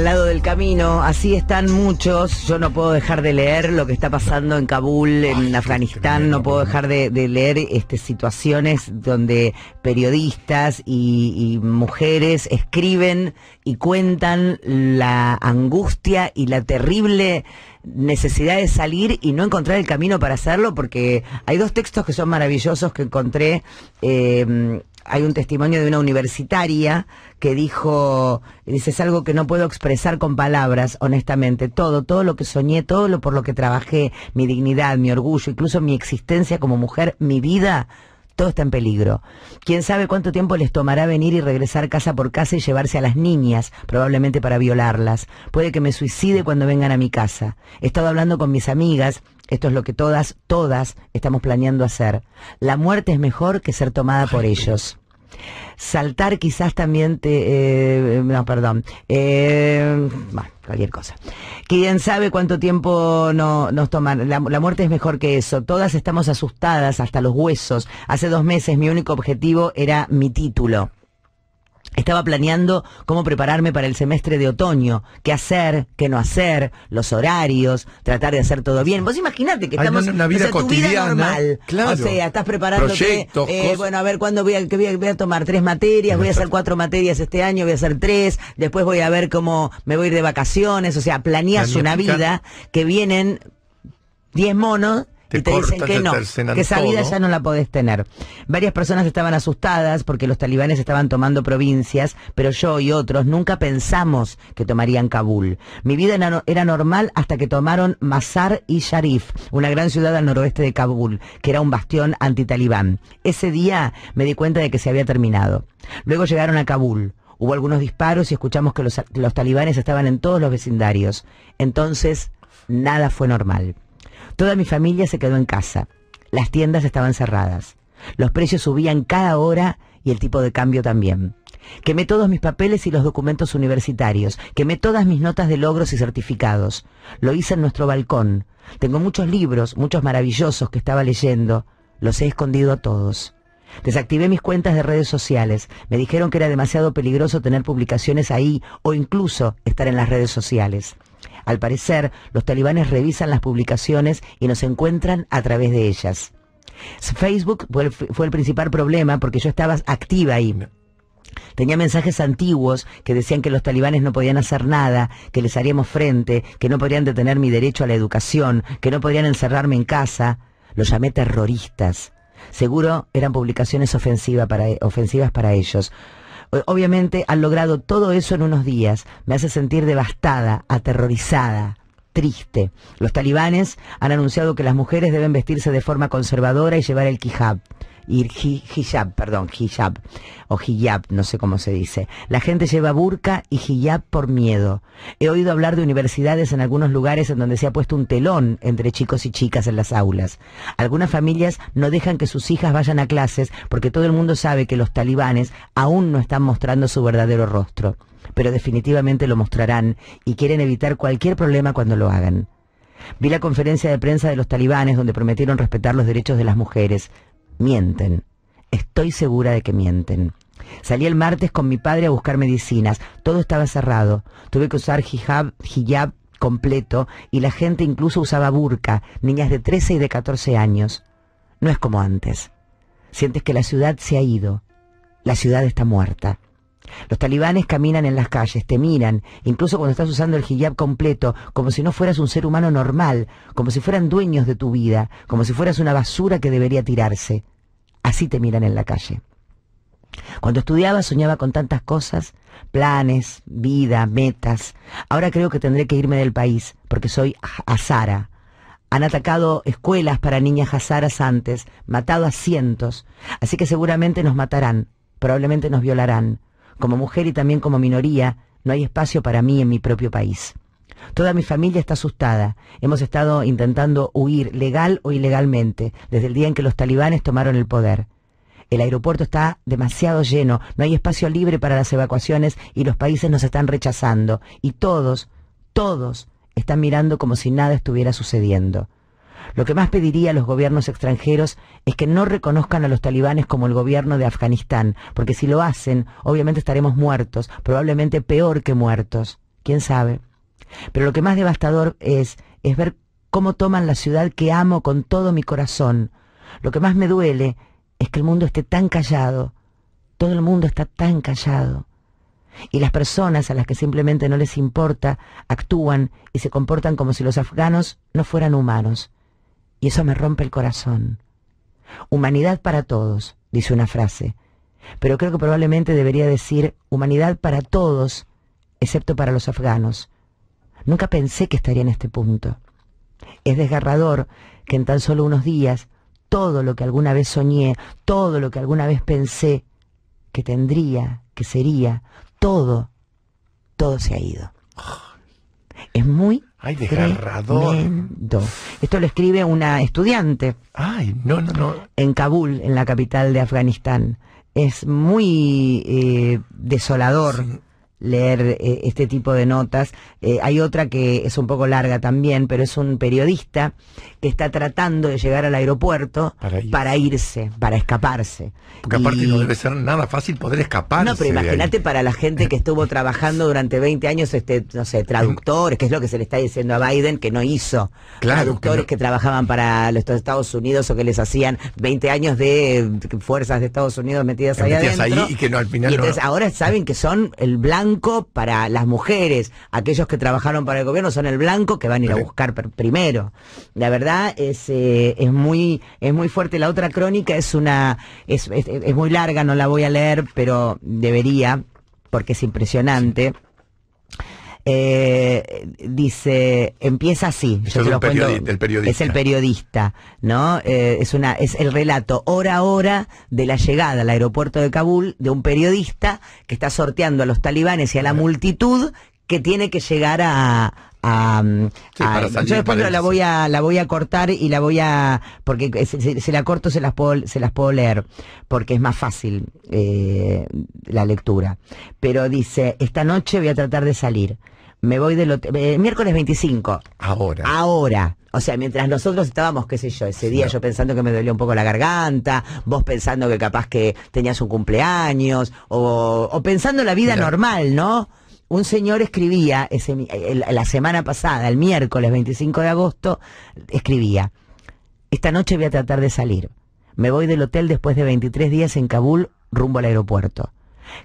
al lado del camino, así están muchos. Yo no puedo dejar de leer lo que está pasando en Kabul, en Afganistán, no puedo dejar de, leer este, situaciones donde periodistas y, mujeres escriben y cuentan la angustia y la terrible necesidad de salir y no encontrar el camino para hacerlo, porque hay dos textos que son maravillosos que encontré. Eh, hay un testimonio de una universitaria que dijo, dice, es algo que no puedo expresar con palabras, honestamente, todo, todo lo que soñé, todo lo por lo que trabajé, mi dignidad, mi orgullo, incluso mi existencia como mujer, mi vida, todo está en peligro. Quién sabe cuánto tiempo les tomará venir y regresar casa por casa y llevarse a las niñas, probablemente para violarlas. Puede que me suicide cuando vengan a mi casa. He estado hablando con mis amigas esto es lo que todas, todas estamos planeando hacer. La muerte es mejor que ser tomada por ellos. Saltar quizás también te... Eh, no, perdón. Eh, cualquier cosa. Quién sabe cuánto tiempo nos toman. la, muerte es mejor que eso. Todas estamos asustadas hasta los huesos. Hace dos meses mi único objetivo era mi título. Estaba planeando cómo prepararme para el semestre de otoño, qué hacer, qué no hacer, los horarios, tratar de hacer todo bien. Vos imaginate que estamos en una vida cotidiana, normal. Claro. O sea, estás preparando eh, bueno, a ver cuándo voy a, voy a tomar tres materias, voy a hacer cuatro materias este año, voy a hacer tres, después voy a ver cómo me voy a ir de vacaciones, o sea, planeas una vida que vienen diez monos y te dicen que no, que esa vida ya no la podés tener. Varias personas estaban asustadas porque los talibanes estaban tomando provincias, pero yo y otros nunca pensamos que tomarían Kabul. Mi vida era normal hasta que tomaron Mazar y Sharif, una gran ciudad al noroeste de Kabul, que era un bastión antitalibán. Ese día me di cuenta de que se había terminado. Luego llegaron a Kabul. Hubo algunos disparos y escuchamos que los talibanes estaban en todos los vecindarios. Entonces, nada fue normal. Toda mi familia se quedó en casa. Las tiendas estaban cerradas. Los precios subían cada hora y el tipo de cambio también. Quemé todos mis papeles y los documentos universitarios. Quemé todas mis notas de logros y certificados. Lo hice en nuestro balcón. Tengo muchos libros, muchos maravillosos que estaba leyendo. Los he escondido a todos. Desactivé mis cuentas de redes sociales. Me dijeron que era demasiado peligroso tener publicaciones ahí o incluso estar en las redes sociales. Al parecer, los talibanes revisan las publicaciones y nos encuentran a través de ellas. Facebook fue el, principal problema porque yo estaba activa ahí. Tenía mensajes antiguos que decían que los talibanes no podían hacer nada, que les haríamos frente, que no podrían detener mi derecho a la educación, que no podrían encerrarme en casa. Los llamé terroristas. Seguro eran publicaciones ofensivas para ellos obviamente han logrado todo eso en unos días. Me hace sentir devastada, aterrorizada triste. Los talibanes han anunciado que las mujeres deben vestirse de forma conservadora y llevar el hijab. Ir hijab, perdón, hijab o hijab, no sé cómo se dice. La gente lleva burka y hijab por miedo. He oído hablar de universidades en algunos lugares en donde se ha puesto un telón entre chicos y chicas en las aulas. Algunas familias no dejan que sus hijas vayan a clases porque todo el mundo sabe que los talibanes aún no están mostrando su verdadero rostro, pero definitivamente lo mostrarán y quieren evitar cualquier problema cuando lo hagan. Vi la conferencia de prensa de los talibanes donde prometieron respetar los derechos de las mujeres. Mienten. Estoy segura de que mienten. Salí el martes con mi padre a buscar medicinas. Todo estaba cerrado. Tuve que usar hijab, hijab completo y la gente incluso usaba burka, niñas de 13 y de 14 años. No es como antes. Sientes que la ciudad se ha ido. La ciudad está muerta. Los talibanes caminan en las calles, te miran, incluso cuando estás usando el hijab completo, como si no fueras un ser humano normal, como si fueran dueños de tu vida, como si fueras una basura que debería tirarse. Así te miran en la calle. Cuando estudiaba soñaba con tantas cosas, planes, vida, metas. Ahora creo que tendré que irme del país, porque soy Hazara. Han atacado escuelas para niñas Hazaras antes, matado a cientos, así que seguramente nos matarán, probablemente nos violarán. Como mujer y también como minoría, no hay espacio para mí en mi propio país. Toda mi familia está asustada. Hemos estado intentando huir legal o ilegalmente desde el día en que los talibanes tomaron el poder. El aeropuerto está demasiado lleno, no hay espacio libre para las evacuaciones y los países nos están rechazando. Y todos, todos están mirando como si nada estuviera sucediendo. Lo que más pediría a los gobiernos extranjeros es que no reconozcan a los talibanes como el gobierno de Afganistán, porque si lo hacen, obviamente estaremos muertos, probablemente peor que muertos, quién sabe. Pero lo que más devastador es, es ver cómo toman la ciudad que amo con todo mi corazón. Lo que más me duele es que el mundo esté tan callado, todo el mundo está tan callado. Y las personas a las que simplemente no les importa actúan y se comportan como si los afganos no fueran humanos y eso me rompe el corazón. Humanidad para todos, dice una frase, pero creo que probablemente debería decir humanidad para todos, excepto para los afganos. Nunca pensé que estaría en este punto. Es desgarrador que en tan solo unos días todo lo que alguna vez soñé, todo lo que alguna vez pensé que tendría, que sería, todo, todo se ha ido. Es muy Ay, desgarrador. Esto lo escribe una estudiante. Ay, no, no, no. En Kabul, en la capital de Afganistán. Es muy eh, desolador leer eh, este tipo de notas. Eh, hay otra que es un poco larga también, pero es un periodista que está tratando de llegar al aeropuerto para, irse, para escaparse. Porque aparte no debe ser nada fácil poder escaparse. No, pero imagínate para la gente que estuvo trabajando durante 20 años, este, no sé, traductores, que es lo que se le está diciendo a Biden que no hizo. traductores que, trabajaban para los Estados Unidos o que les hacían 20 años de fuerzas de Estados Unidos metidas, allá ahí, adentro, y que no, al final ahora saben que son el blanco para las mujeres. Aquellos que trabajaron para el gobierno son el blanco que van a ir a buscar primero. La verdad es, eh, es, muy, es muy fuerte. La otra crónica es una, es, es, muy larga, no la voy a leer, pero debería, porque es impresionante. Eh, dice, empieza así. Es el periodista, ¿no? Eh, es, una, es el relato hora a hora de la llegada al aeropuerto de Kabul de un periodista que está sorteando a los talibanes y a la multitud que tiene que llegar a, a, yo después la voy a la voy a cortar y la voy a porque se, la corto se las puedo se las puedo leer porque es más fácil eh, la lectura pero dice esta noche voy a tratar de salir me voy del hotel, eh, miércoles 25. Ahora. Ahora. O sea, mientras nosotros estábamos, qué sé yo, ese día yo pensando que me dolía un poco la garganta, vos pensando que capaz que tenías un cumpleaños, o, pensando la vida normal, ¿no? un señor escribía eh, la semana pasada, el miércoles 25 de agosto, escribía, esta noche voy a tratar de salir. Me voy del hotel después de 23 días en Kabul rumbo al aeropuerto.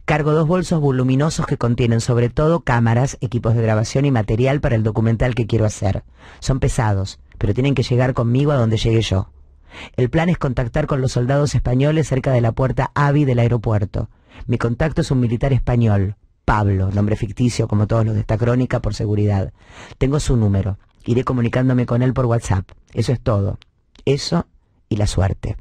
Cargo dos bolsos voluminosos que contienen sobre todo cámaras, equipos de grabación y material para el documental que quiero hacer. Son pesados, pero tienen que llegar conmigo a donde llegue yo. El plan es contactar con los soldados españoles cerca de la puerta AVI del aeropuerto. Mi contacto es un militar español, Pablo, nombre ficticio como todos los de esta crónica por seguridad. Tengo su número. Iré comunicándome con él por WhatsApp. Eso es todo. Eso y la suerte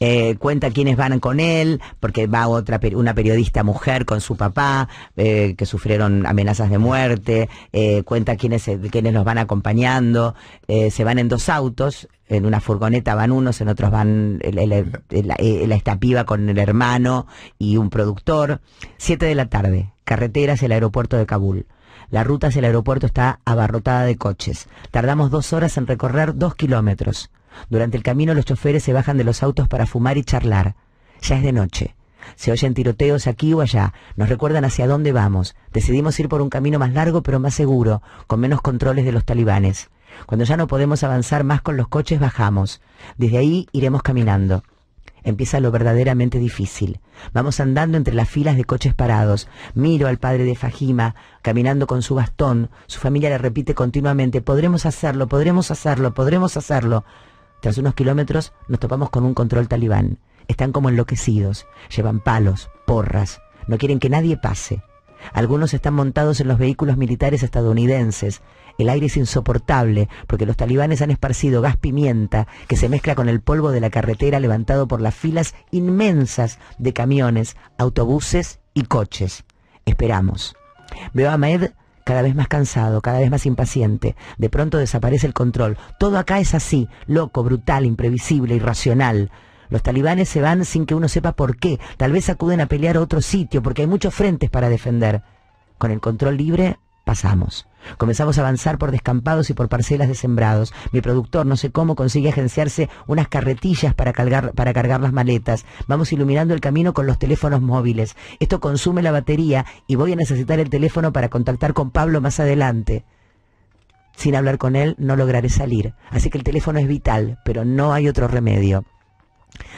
eh, cuenta quiénes van con él, porque va otra una periodista mujer con su papá, eh, que sufrieron amenazas de muerte, eh, cuenta quiénes, quienes los van acompañando, eh, se van en dos autos, en una furgoneta van unos, en otros van el, la estapiva con el hermano y un productor. Siete de la tarde, carreteras, el aeropuerto de Kabul. La ruta hacia el aeropuerto está abarrotada de coches. Tardamos dos horas en recorrer dos kilómetros. Durante el camino los choferes se bajan de los autos para fumar y charlar. Ya es de noche. Se oyen tiroteos aquí o allá. Nos recuerdan hacia dónde vamos. Decidimos ir por un camino más largo pero más seguro, con menos controles de los talibanes. Cuando ya no podemos avanzar más con los coches, bajamos. Desde ahí iremos caminando. Empieza lo verdaderamente difícil. Vamos andando entre las filas de coches parados. Miro al padre de Fajima, caminando con su bastón. Su familia le repite continuamente, podremos hacerlo, podremos hacerlo, podremos hacerlo. Tras unos kilómetros nos topamos con un control talibán. Están como enloquecidos, llevan palos, porras, no quieren que nadie pase. Algunos están montados en los vehículos militares estadounidenses. El aire es insoportable porque los talibanes han esparcido gas pimienta que se mezcla con el polvo de la carretera levantado por las filas inmensas de camiones, autobuses y coches. Esperamos. Veo a Ahmed cada vez más cansado, cada vez más impaciente. De pronto desaparece el control. Todo acá es así, loco, brutal, imprevisible, irracional. Los talibanes se van sin que uno sepa por qué. Tal vez acuden a pelear a otro sitio porque hay muchos frentes para defender. Con el control libre pasamos. Comenzamos a avanzar por descampados y por parcelas de sembrados. Mi productor, no sé cómo, consigue agenciarse unas carretillas para cargar, para cargar las maletas. Vamos iluminando el camino con los teléfonos móviles. Esto consume la batería y voy a necesitar el teléfono para contactar con Pablo más adelante. Sin hablar con él no lograré salir. Así que el teléfono es vital, pero no hay otro remedio.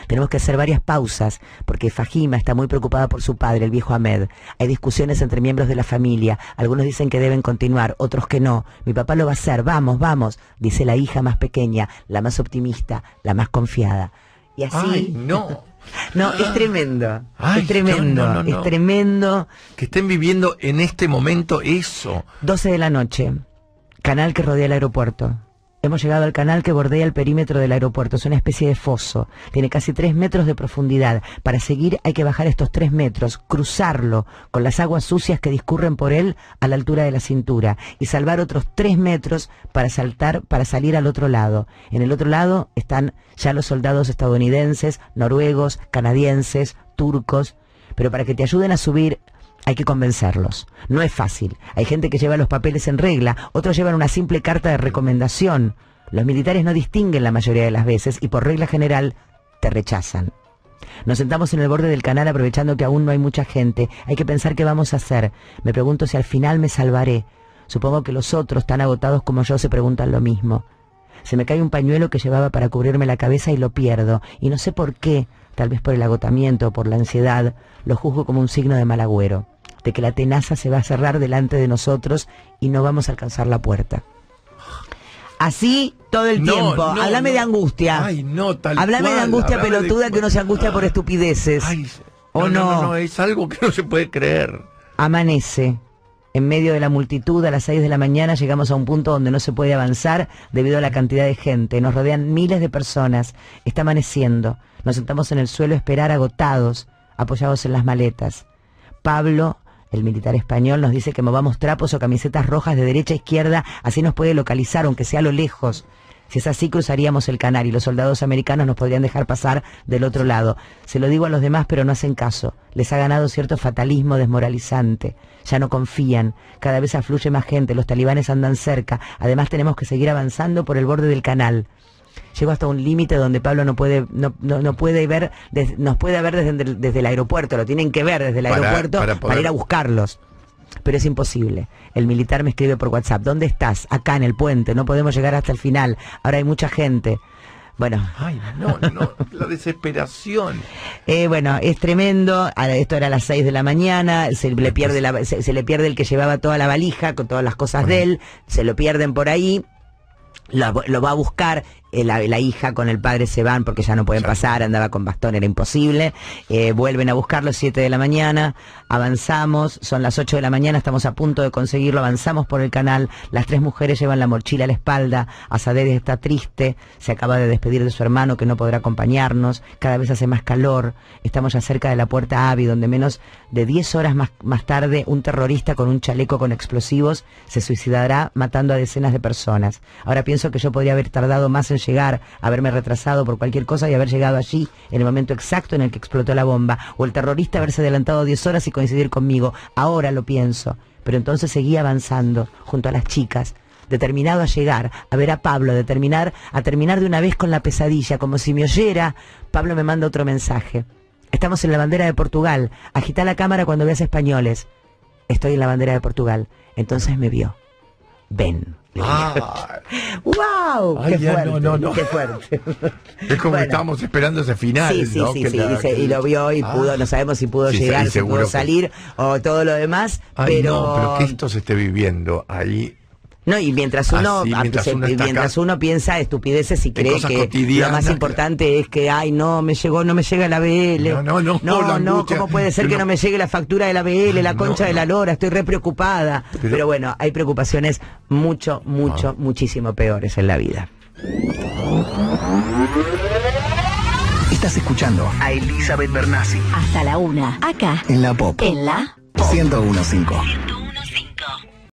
Tenemos que hacer varias pausas porque Fajima está muy preocupada por su padre, el viejo Ahmed. Hay discusiones entre miembros de la familia. Algunos dicen que deben continuar, otros que no. Mi papá lo va a hacer, vamos, vamos, dice la hija más pequeña, la más optimista, la más confiada. Y así... no. No, es tremendo. es tremendo. Es tremendo. Que estén viviendo en este momento eso. 12 de la noche. Canal que rodea el aeropuerto. Hemos llegado al canal que bordea el perímetro del aeropuerto. Es una especie de foso. Tiene casi 3 metros de profundidad. Para seguir hay que bajar estos 3 metros, cruzarlo con las aguas sucias que discurren por él a la altura de la cintura y salvar otros 3 metros para saltar, para salir al otro lado. En el otro lado están ya los soldados estadounidenses, noruegos, canadienses, turcos. Pero para que te ayuden a subir hay que convencerlos. No es fácil. Hay gente que lleva los papeles en regla, otros llevan una simple carta de recomendación. Los militares no distinguen la mayoría de las veces y por regla general te rechazan. Nos sentamos en el borde del canal aprovechando que aún no hay mucha gente. Hay que pensar qué vamos a hacer. Me pregunto si al final me salvaré. Supongo que los otros, tan agotados como yo, se preguntan lo mismo se me cae un pañuelo que llevaba para cubrirme la cabeza y lo pierdo. Y no sé por qué, tal vez por el agotamiento o por la ansiedad, lo juzgo como un signo de mal agüero, de que la tenaza se va a cerrar delante de nosotros y no vamos a alcanzar la puerta. Así todo el tiempo. Hablame de angustia. Ay, no, tal de angustia pelotuda que uno se angustia por ah. estupideces. Ay, ¿O no, no? No, es algo que no se puede creer. Amanece. En medio de la multitud, a las 6 de la mañana, llegamos a un punto donde no se puede avanzar debido a la cantidad de gente. Nos rodean miles de personas. Está amaneciendo. Nos sentamos en el suelo a esperar agotados, apoyados en las maletas. Pablo, el militar español, nos dice que movamos trapos o camisetas rojas de derecha a izquierda, así nos puede localizar, aunque sea a lo lejos. Si es así, cruzaríamos el canal y los soldados americanos nos podrían dejar pasar del otro lado. Se lo digo a los demás, pero no hacen caso. Les ha ganado cierto fatalismo desmoralizante. Ya no confían. Cada vez afluye más gente. Los talibanes andan cerca. Además, tenemos que seguir avanzando por el borde del canal. Llego hasta un límite donde Pablo no puede no, no, puede ver, nos puede ver desde, desde, el aeropuerto, lo tienen que ver desde el aeropuerto para ir a buscarlos pero es imposible. El militar me escribe por WhatsApp, ¿dónde estás? Acá en el puente, no podemos llegar hasta el final, ahora hay mucha gente. Bueno. Ay, no, no, la desesperación. eh, bueno, es tremendo. Esto era a las 6 de la mañana. Se le, pierde se, le pierde el que llevaba toda la valija con todas las cosas de él. Se lo pierden por ahí. lo, va a buscar, eh, la, hija con el padre se van porque ya no pueden pasar, andaba con bastón, era imposible. Eh, vuelven a buscarlo 7 de la mañana, avanzamos, son las 8 de la mañana, estamos a punto de conseguirlo, avanzamos por el canal, las tres mujeres llevan la mochila a la espalda, Azadeh está triste, se acaba de despedir de su hermano que no podrá acompañarnos, cada vez hace más calor, estamos ya cerca de la puerta Avi, donde menos de 10 horas más, más tarde un terrorista con un chaleco con explosivos se suicidará matando a decenas de personas. Ahora pienso que yo podría haber tardado más en llegar, haberme retrasado por cualquier cosa y haber llegado allí en el momento exacto en el que explotó la bomba, o el terrorista haberse adelantado 10 horas y coincidir conmigo. Ahora lo pienso. Pero entonces seguí avanzando junto a las chicas, determinado a llegar, a ver a Pablo, determinar, a terminar de una vez con la pesadilla, como si me oyera, Pablo me manda otro mensaje. Estamos en la bandera de Portugal. Agita la cámara cuando veas españoles. Estoy en la bandera de Portugal. Entonces me vio. Ven. Ah. ¡Wow! qué, fuerte, Es como que estábamos esperando ese final. Sí, sí, sí. sí y, lo vio y pudo, ah. no sabemos si pudo llegar, si pudo salir o todo lo demás. pero... pero que esto se esté viviendo ahí no, y mientras ah, uno, mientras, uno piensa estupideces y cree que lo más importante es que, ay, no, me llegó, no me llega la BL. No, no, no. No, no ¿cómo puede ser que no me llegue la factura de la BL, la concha de la lora? Estoy re preocupada. Pero, bueno, hay preocupaciones mucho, mucho, ah. muchísimo peores en la vida. Estás escuchando a Elizabeth Bernasi. Hasta la una. Acá. En la pop. En la pop. 1015.